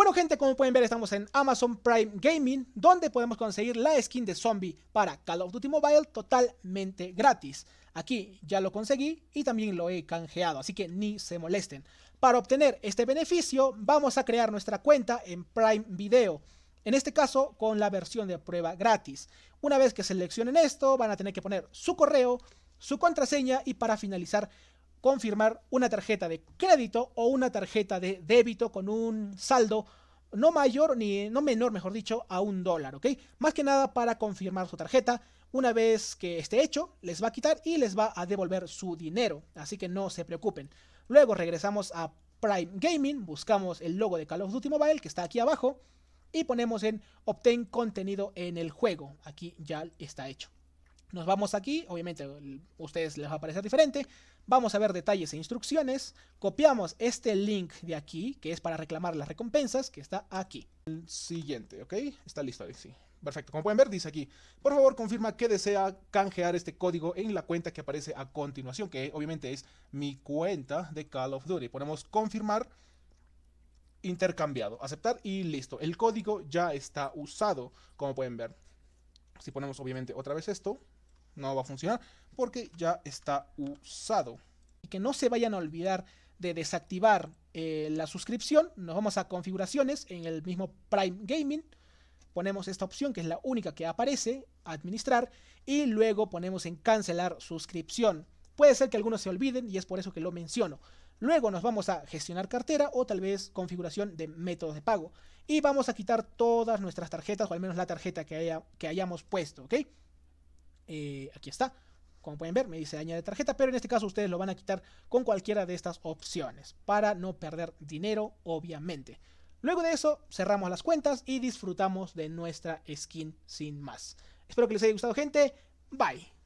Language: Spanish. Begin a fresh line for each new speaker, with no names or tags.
Bueno gente, como pueden ver estamos en Amazon Prime Gaming, donde podemos conseguir la skin de zombie para Call of Duty Mobile totalmente gratis. Aquí ya lo conseguí y también lo he canjeado, así que ni se molesten. Para obtener este beneficio vamos a crear nuestra cuenta en Prime Video. En este caso con la versión de prueba gratis. Una vez que seleccionen esto van a tener que poner su correo, su contraseña y para finalizar confirmar una tarjeta de crédito o una tarjeta de débito con un saldo no mayor ni no menor, mejor dicho, a un dólar, ¿ok? Más que nada para confirmar su tarjeta. Una vez que esté hecho, les va a quitar y les va a devolver su dinero, así que no se preocupen. Luego regresamos a Prime Gaming, buscamos el logo de Call of Duty Mobile que está aquí abajo y ponemos en Obtén contenido en el juego. Aquí ya está hecho. Nos vamos aquí, obviamente a ustedes les va a parecer diferente. Vamos a ver detalles e instrucciones. Copiamos este link de aquí, que es para reclamar las recompensas,
que está aquí. El siguiente, ¿ok? Está listo, ahí, sí. Perfecto, como pueden ver dice aquí, por favor confirma que desea canjear este código en la cuenta que aparece a continuación, que obviamente es mi cuenta de Call of Duty. Ponemos confirmar, intercambiado, aceptar y listo. El código ya está usado, como pueden ver. Si ponemos obviamente otra vez esto, no va a funcionar porque ya está usado.
Y que no se vayan a olvidar de desactivar eh, la suscripción, nos vamos a configuraciones en el mismo Prime Gaming, ponemos esta opción que es la única que aparece, administrar, y luego ponemos en cancelar suscripción. Puede ser que algunos se olviden y es por eso que lo menciono. Luego nos vamos a gestionar cartera o tal vez configuración de métodos de pago. Y vamos a quitar todas nuestras tarjetas o al menos la tarjeta que, haya, que hayamos puesto, ¿ok? Eh, aquí está. Como pueden ver, me dice de tarjeta, pero en este caso ustedes lo van a quitar con cualquiera de estas opciones para no perder dinero, obviamente. Luego de eso, cerramos las cuentas y disfrutamos de nuestra skin sin más. Espero que les haya gustado, gente. Bye.